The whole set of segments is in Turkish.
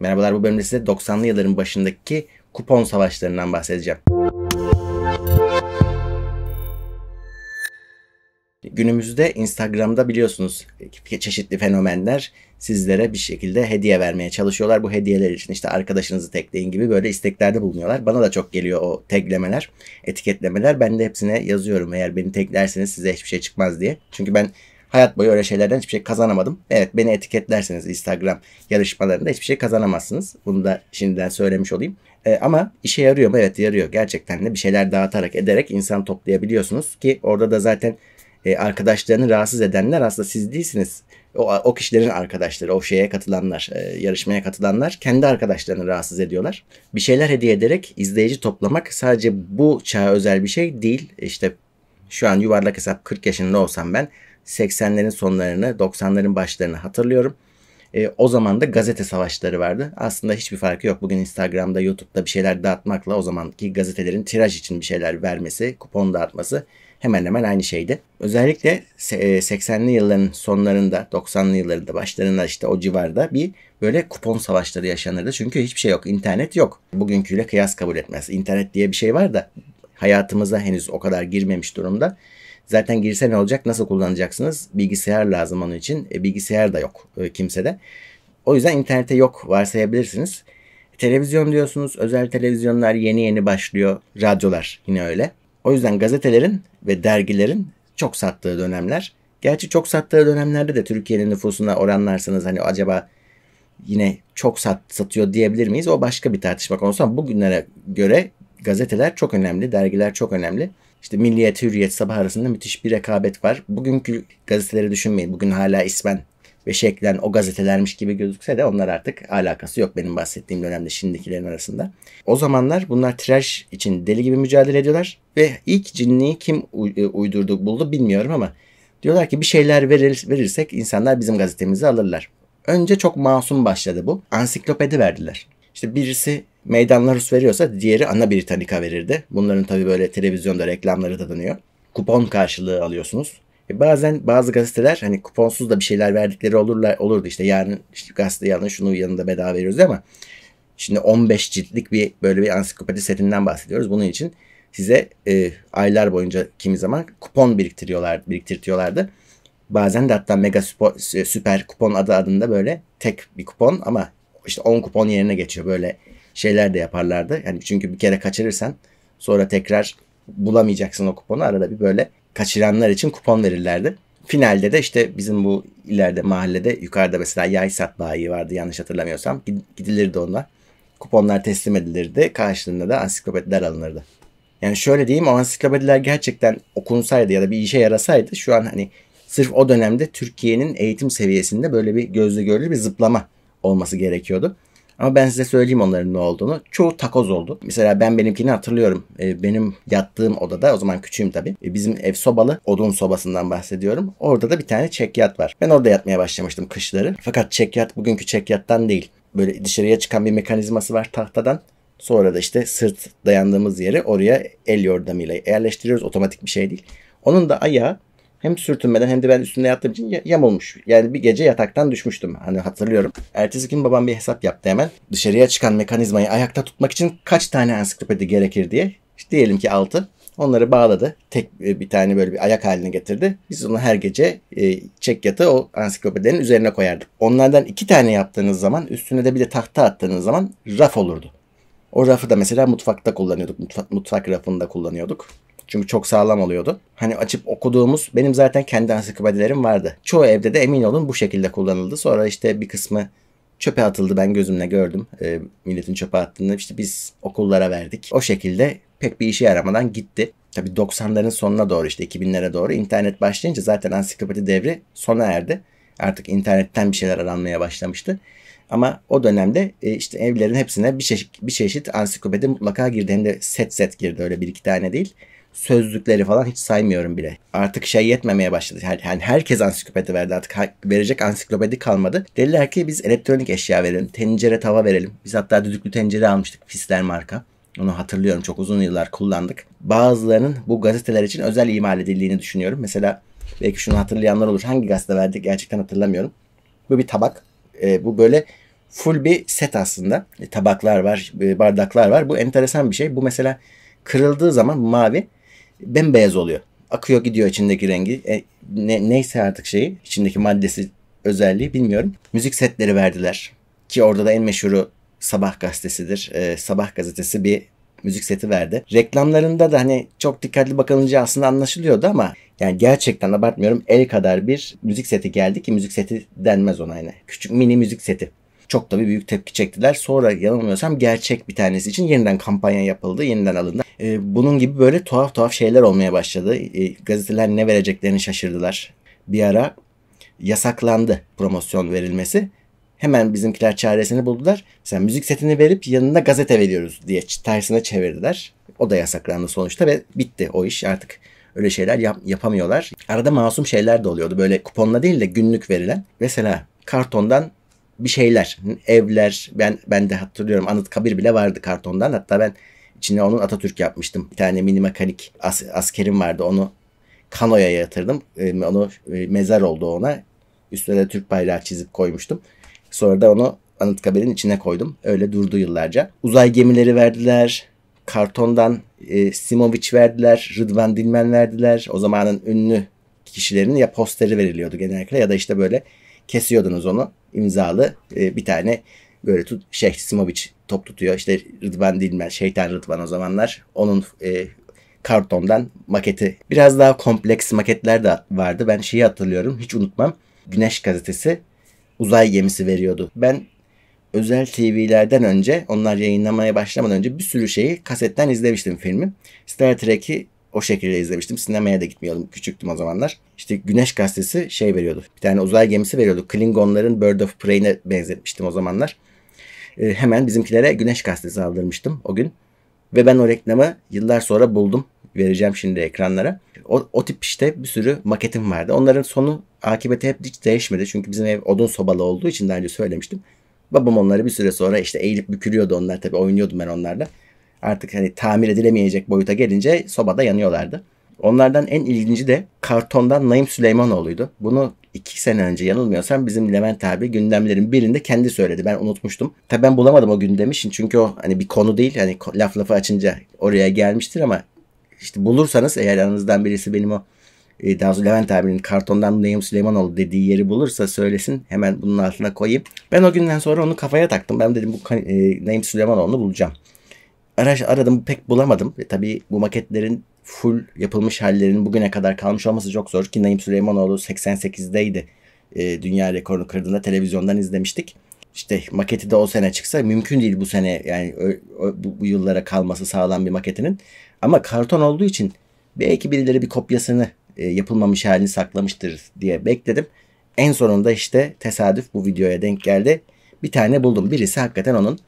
Merhabalar bu bölümde size 90'lı yılların başındaki kupon savaşlarından bahsedeceğim. Günümüzde Instagram'da biliyorsunuz çeşitli fenomenler sizlere bir şekilde hediye vermeye çalışıyorlar. Bu hediyeler için işte arkadaşınızı tekleyin gibi böyle isteklerde bulunuyorlar. Bana da çok geliyor o teklemeler, etiketlemeler. Ben de hepsine yazıyorum eğer beni teklerseniz size hiçbir şey çıkmaz diye. Çünkü ben Hayat boyu öyle şeylerden hiçbir şey kazanamadım. Evet beni etiketlerseniz Instagram yarışmalarında hiçbir şey kazanamazsınız. Bunu da şimdiden söylemiş olayım. E, ama işe yarıyor mu? Evet yarıyor. Gerçekten de bir şeyler dağıtarak ederek insan toplayabiliyorsunuz ki orada da zaten e, arkadaşlarını rahatsız edenler aslında siz değilsiniz. O, o kişilerin arkadaşları, o şeye katılanlar, e, yarışmaya katılanlar kendi arkadaşlarını rahatsız ediyorlar. Bir şeyler hediye ederek izleyici toplamak sadece bu çağa özel bir şey değil. İşte şu an yuvarlak hesap 40 yaşında olsam ben 80'lerin sonlarını, 90'ların başlarını hatırlıyorum. E, o zaman da gazete savaşları vardı. Aslında hiçbir farkı yok. Bugün Instagram'da, YouTube'da bir şeyler dağıtmakla o zamanki gazetelerin tiraj için bir şeyler vermesi, kupon dağıtması hemen hemen aynı şeydi. Özellikle 80'li e, yılların sonlarında, 90'lı yıllarında, başlarında işte o civarda bir böyle kupon savaşları yaşanırdı. Çünkü hiçbir şey yok. internet yok. Bugünküyle kıyas kabul etmez. İnternet diye bir şey var da hayatımıza henüz o kadar girmemiş durumda. Zaten girse ne olacak? Nasıl kullanacaksınız? Bilgisayar lazım onun için. E, bilgisayar da yok e, kimsede. O yüzden internete yok varsayabilirsiniz. Televizyon diyorsunuz. Özel televizyonlar yeni yeni başlıyor. Radyolar yine öyle. O yüzden gazetelerin ve dergilerin çok sattığı dönemler. Gerçi çok sattığı dönemlerde de Türkiye'nin nüfusuna oranlarsanız hani acaba yine çok sat, satıyor diyebilir miyiz? O başka bir tartışma konusu ama bugünlere göre gazeteler çok önemli, dergiler çok önemli. İşte Milliyet, Hürriyet, Sabah arasında müthiş bir rekabet var. Bugünkü gazeteleri düşünmeyin. Bugün hala ismen ve şeklen o gazetelermiş gibi gözükse de onlar artık alakası yok benim bahsettiğim dönemde şimdikilerin arasında. O zamanlar bunlar trash için deli gibi mücadele ediyorlar ve ilk cinliği kim e, uydurdu buldu bilmiyorum ama diyorlar ki bir şeyler verir, verirsek insanlar bizim gazetemizi alırlar. Önce çok masum başladı bu. Ansiklopedi verdiler. İşte birisi meydanlar Rus veriyorsa diğeri ana Britannica verirdi. Bunların tabi böyle televizyonda reklamları da dönüyor. Kupon karşılığı alıyorsunuz. E bazen bazı gazeteler hani kuponsuz da bir şeyler verdikleri olurlar olurdu işte yarın işte gazete yanına şunu yanında bedava veriyoruz ama şimdi 15 ciltlik bir böyle bir ansiklopedi setinden bahsediyoruz. Bunun için size e, aylar boyunca kimi zaman kupon biriktiriyorlar biriktiriyorlardı. Bazen de hatta mega spor, süper kupon adı adında böyle tek bir kupon ama işte 10 kupon yerine geçiyor. Böyle şeyler de yaparlardı. Yani çünkü bir kere kaçırırsan sonra tekrar bulamayacaksın o kuponu. Arada bir böyle kaçıranlar için kupon verirlerdi. Finalde de işte bizim bu ileride mahallede yukarıda mesela yay sat bayi vardı yanlış hatırlamıyorsam. Gidilirdi onlar. Kuponlar teslim edilirdi. Karşılığında da ansiklopediler alınırdı. Yani şöyle diyeyim o ansiklopediler gerçekten okunsaydı ya da bir işe yarasaydı şu an hani sırf o dönemde Türkiye'nin eğitim seviyesinde böyle bir gözle görülür bir zıplama olması gerekiyordu. Ama ben size söyleyeyim onların ne olduğunu. Çoğu takoz oldu. Mesela ben benimkini hatırlıyorum. E, benim yattığım odada o zaman küçüğüm tabii. E, bizim ev sobalı odun sobasından bahsediyorum. Orada da bir tane çekyat var. Ben orada yatmaya başlamıştım kışları. Fakat çekyat bugünkü çekyattan değil. Böyle dışarıya çıkan bir mekanizması var tahtadan. Sonra da işte sırt dayandığımız yeri oraya el yordamıyla yerleştiriyoruz. Otomatik bir şey değil. Onun da ayağı hem sürtünmeden hem de ben üstünde yattığım için yamulmuş. Yani bir gece yataktan düşmüştüm. Hani hatırlıyorum. Ertesi gün babam bir hesap yaptı hemen. Dışarıya çıkan mekanizmayı ayakta tutmak için kaç tane ansiklopedi gerekir diye. İşte diyelim ki 6. Onları bağladı. Tek e, bir tane böyle bir ayak haline getirdi. Biz onu her gece e, çek yatı o ansiklopedilerin üzerine koyardık. Onlardan iki tane yaptığınız zaman üstüne de bir de tahta attığınız zaman raf olurdu. O rafı da mesela mutfakta kullanıyorduk. Mutfak, mutfak rafında kullanıyorduk. Çünkü çok sağlam oluyordu. Hani açıp okuduğumuz benim zaten kendi ansiklopedilerim vardı. Çoğu evde de emin olun bu şekilde kullanıldı. Sonra işte bir kısmı çöpe atıldı ben gözümle gördüm. E, milletin çöpe attığını işte biz okullara verdik. O şekilde pek bir işe yaramadan gitti. Tabi 90'ların sonuna doğru işte 2000'lere doğru internet başlayınca zaten ansiklopedi devri sona erdi. Artık internetten bir şeyler aranmaya başlamıştı. Ama o dönemde e, işte evlerin hepsine bir çeşit, bir çeşit ansiklopedi mutlaka girdi. Hem de set set girdi öyle bir iki tane değil sözlükleri falan hiç saymıyorum bile. Artık şey yetmemeye başladı. Yani herkes ansiklopedi verdi artık. Verecek ansiklopedi kalmadı. Dediler ki biz elektronik eşya verelim. Tencere tava verelim. Biz hatta düdüklü tencere almıştık. Fisler marka. Onu hatırlıyorum. Çok uzun yıllar kullandık. Bazılarının bu gazeteler için özel imal edildiğini düşünüyorum. Mesela belki şunu hatırlayanlar olur. Hangi gazete verdik gerçekten hatırlamıyorum. Bu bir tabak. E, bu böyle full bir set aslında. E, tabaklar var, e, bardaklar var. Bu enteresan bir şey. Bu mesela kırıldığı zaman mavi bembeyaz oluyor. Akıyor gidiyor içindeki rengi. E, ne, neyse artık şeyi içindeki maddesi özelliği bilmiyorum. Müzik setleri verdiler. Ki orada da en meşhuru Sabah gazetesidir. E, Sabah gazetesi bir müzik seti verdi. Reklamlarında da hani çok dikkatli bakılınca aslında anlaşılıyordu ama yani gerçekten abartmıyorum el kadar bir müzik seti geldi ki müzik seti denmez ona yine Küçük mini müzik seti çok da bir büyük tepki çektiler. Sonra yanılmıyorsam gerçek bir tanesi için yeniden kampanya yapıldı, yeniden alındı. E, bunun gibi böyle tuhaf tuhaf şeyler olmaya başladı. E, gazeteler ne vereceklerini şaşırdılar. Bir ara yasaklandı promosyon verilmesi. Hemen bizimkiler çaresini buldular. Sen müzik setini verip yanına gazete veriyoruz diye tersine çevirdiler. O da yasaklandı sonuçta ve bitti o iş artık. Öyle şeyler yap- yapamıyorlar. Arada masum şeyler de oluyordu. Böyle kuponla değil de günlük verilen. Mesela kartondan bir şeyler, evler. Ben ben de hatırlıyorum anıt kabir bile vardı kartondan. Hatta ben içine onun Atatürk yapmıştım. Bir tane mini mekanik as, askerim vardı. Onu kanoya yatırdım. E, onu e, mezar oldu ona. Üstüne de Türk bayrağı çizip koymuştum. Sonra da onu Anıtkabir'in içine koydum. Öyle durdu yıllarca. Uzay gemileri verdiler. Kartondan e, Simovic verdiler. Rıdvan Dilmen verdiler. O zamanın ünlü kişilerin ya posteri veriliyordu genellikle ya da işte böyle kesiyordunuz onu imzalı e, bir tane böyle tut, Şeyh Simovic top tutuyor. İşte Rıdvan Dilmen, Şeytan Rıdvan o zamanlar. Onun e, kartondan maketi. Biraz daha kompleks maketler de vardı. Ben şeyi hatırlıyorum. Hiç unutmam. Güneş gazetesi uzay gemisi veriyordu. Ben özel TV'lerden önce onlar yayınlamaya başlamadan önce bir sürü şeyi kasetten izlemiştim filmi. Star Trek'i o şekilde izlemiştim. Sinemaya da gitmiyordum. Küçüktüm o zamanlar. İşte Güneş Gazetesi şey veriyordu. Bir tane uzay gemisi veriyordu. Klingonların Bird of Prey'ine benzetmiştim o zamanlar. E, hemen bizimkilere Güneş Gazetesi aldırmıştım o gün. Ve ben o reklamı yıllar sonra buldum. Vereceğim şimdi ekranlara. O, o tip işte bir sürü maketim vardı. Onların sonu akıbeti hep hiç değişmedi. Çünkü bizim ev odun sobalı olduğu için daha önce söylemiştim. Babam onları bir süre sonra işte eğilip bükülüyordu onlar tabii oynuyordum ben onlarla artık hani tamir edilemeyecek boyuta gelince sobada yanıyorlardı. Onlardan en ilginci de kartondan Naim Süleymanoğlu'ydu. Bunu iki sene önce yanılmıyorsam bizim Levent abi gündemlerin birinde kendi söyledi. Ben unutmuştum. Tabi ben bulamadım o gündemi için çünkü o hani bir konu değil. Hani laf lafı açınca oraya gelmiştir ama işte bulursanız eğer aranızdan birisi benim o e, daha sonra Levent abinin kartondan Neyim Süleymanoğlu dediği yeri bulursa söylesin. Hemen bunun altına koyayım. Ben o günden sonra onu kafaya taktım. Ben dedim bu e, Neyim Süleymanoğlu'nu bulacağım. Araç aradım pek bulamadım. E, tabii bu maketlerin full yapılmış hallerinin bugüne kadar kalmış olması çok zor ki Naim Süleymanoğlu 88'deydi e, dünya rekorunu kırdığında televizyondan izlemiştik. İşte maketi de o sene çıksa mümkün değil bu sene yani ö, ö, bu, bu yıllara kalması sağlam bir maketinin. Ama karton olduğu için belki birileri bir kopyasını e, yapılmamış halini saklamıştır diye bekledim. En sonunda işte tesadüf bu videoya denk geldi. Bir tane buldum. Birisi hakikaten onun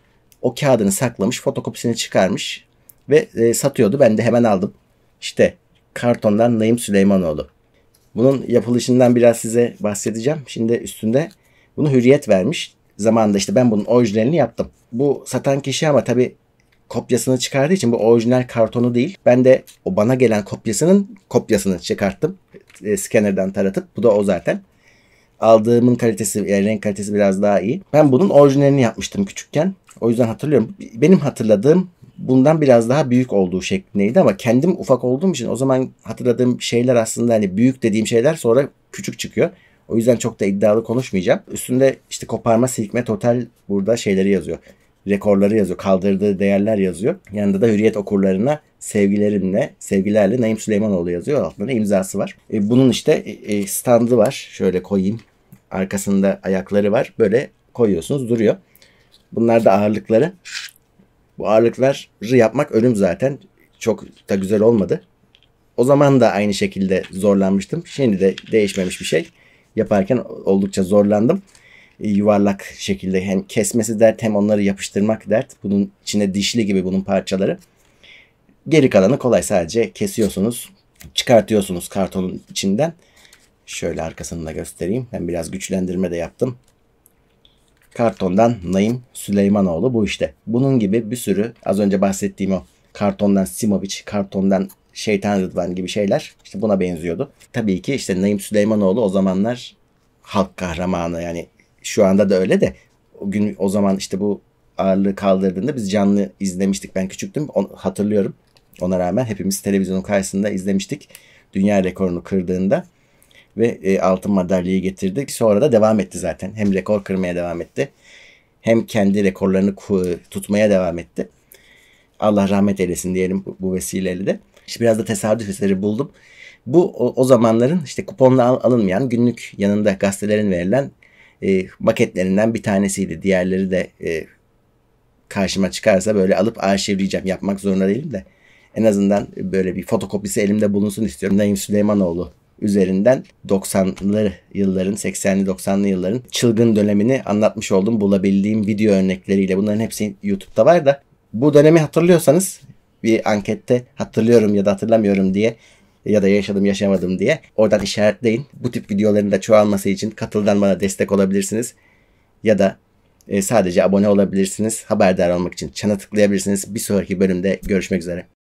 o kağıdını saklamış, fotokopisini çıkarmış ve e, satıyordu. Ben de hemen aldım. İşte kartondan Naim Süleymanoğlu. Bunun yapılışından biraz size bahsedeceğim. Şimdi üstünde bunu hürriyet vermiş. Zamanında işte ben bunun orijinalini yaptım. Bu satan kişi ama tabi kopyasını çıkardığı için bu orijinal kartonu değil. Ben de o bana gelen kopyasının kopyasını çıkarttım. E, scanner'dan taratıp. Bu da o zaten aldığımın kalitesi, yani renk kalitesi biraz daha iyi. Ben bunun orijinalini yapmıştım küçükken. O yüzden hatırlıyorum. Benim hatırladığım bundan biraz daha büyük olduğu şeklindeydi ama kendim ufak olduğum için o zaman hatırladığım şeyler aslında hani büyük dediğim şeyler sonra küçük çıkıyor. O yüzden çok da iddialı konuşmayacağım. Üstünde işte koparma, silkme, total burada şeyleri yazıyor. Rekorları yazıyor. Kaldırdığı değerler yazıyor. Yanında da hürriyet okurlarına sevgilerimle, sevgilerle Naim Süleymanoğlu yazıyor. Altında imzası var. E, bunun işte e, e, standı var. Şöyle koyayım. Arkasında ayakları var. Böyle koyuyorsunuz duruyor. Bunlar da ağırlıkları. Bu ağırlıkları yapmak ölüm zaten. Çok da güzel olmadı. O zaman da aynı şekilde zorlanmıştım. Şimdi de değişmemiş bir şey. Yaparken oldukça zorlandım. E, yuvarlak şekilde hem kesmesi dert hem onları yapıştırmak dert. Bunun içine dişli gibi bunun parçaları. Geri kalanı kolay sadece kesiyorsunuz. Çıkartıyorsunuz kartonun içinden. Şöyle arkasını da göstereyim. Ben biraz güçlendirme de yaptım. Kartondan Naim Süleymanoğlu bu işte. Bunun gibi bir sürü az önce bahsettiğim o kartondan Simovic, kartondan Şeytan Rıdvan gibi şeyler işte buna benziyordu. Tabii ki işte Naim Süleymanoğlu o zamanlar halk kahramanı yani şu anda da öyle de o gün o zaman işte bu ağırlığı kaldırdığında biz canlı izlemiştik. Ben küçüktüm. Onu hatırlıyorum. Ona rağmen hepimiz televizyonun karşısında izlemiştik. Dünya rekorunu kırdığında ve e, altın madalyayı getirdik. Sonra da devam etti zaten. Hem rekor kırmaya devam etti. Hem kendi rekorlarını tutmaya devam etti. Allah rahmet eylesin diyelim bu, bu vesileyle de. İşte biraz da tesadüf eseri buldum. Bu o, o zamanların işte kuponla al, alınmayan günlük yanında gazetelerin verilen e, maketlerinden bir tanesiydi. Diğerleri de e, karşıma çıkarsa böyle alıp arşivleyeceğim. Yapmak zorunda değilim de en azından böyle bir fotokopisi elimde bulunsun istiyorum. Naim Süleymanoğlu üzerinden 90'lı yılların 80'li 90'lı yılların çılgın dönemini anlatmış oldum bulabildiğim video örnekleriyle. Bunların hepsi YouTube'da var da bu dönemi hatırlıyorsanız bir ankette hatırlıyorum ya da hatırlamıyorum diye ya da yaşadım yaşamadım diye oradan işaretleyin. Bu tip videoların da çoğalması için katıldan bana destek olabilirsiniz. Ya da e, sadece abone olabilirsiniz. Haberdar olmak için çana tıklayabilirsiniz. Bir sonraki bölümde görüşmek üzere.